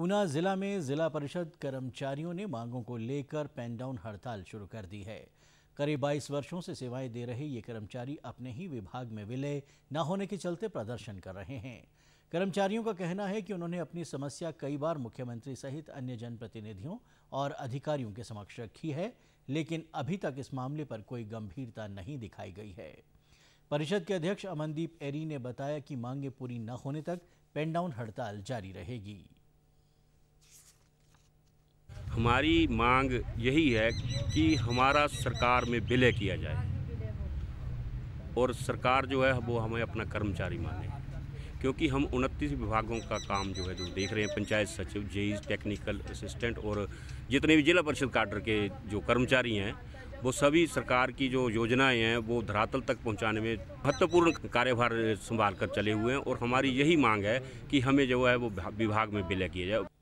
ऊना जिला में जिला परिषद कर्मचारियों ने मांगों को लेकर पेन डाउन हड़ताल शुरू कर दी है करीब 22 वर्षों से सेवाएं दे रहे ये कर्मचारी अपने ही विभाग में विलय न होने के चलते प्रदर्शन कर रहे हैं कर्मचारियों का कहना है कि उन्होंने अपनी समस्या कई बार मुख्यमंत्री सहित अन्य जनप्रतिनिधियों और अधिकारियों के समक्ष रखी है लेकिन अभी तक इस मामले पर कोई गंभीरता नहीं दिखाई गई है परिषद के अध्यक्ष अमनदीप एरी ने बताया कि मांगे पूरी न होने तक पेन डाउन हड़ताल जारी रहेगी हमारी मांग यही है कि हमारा सरकार में विलय किया जाए और सरकार जो है वो हमें अपना कर्मचारी माने क्योंकि हम उनतीस विभागों का काम जो है जो देख रहे हैं पंचायत सचिव जेई टेक्निकल असिस्टेंट और जितने भी जिला परिषद काडर के जो कर्मचारी हैं वो सभी सरकार की जो योजनाएं हैं वो धरातल तक पहुंचाने में महत्वपूर्ण कार्यभार संभाल कर चले हुए हैं और हमारी यही मांग है कि हमें जो है वो विभाग में विलय किया जाए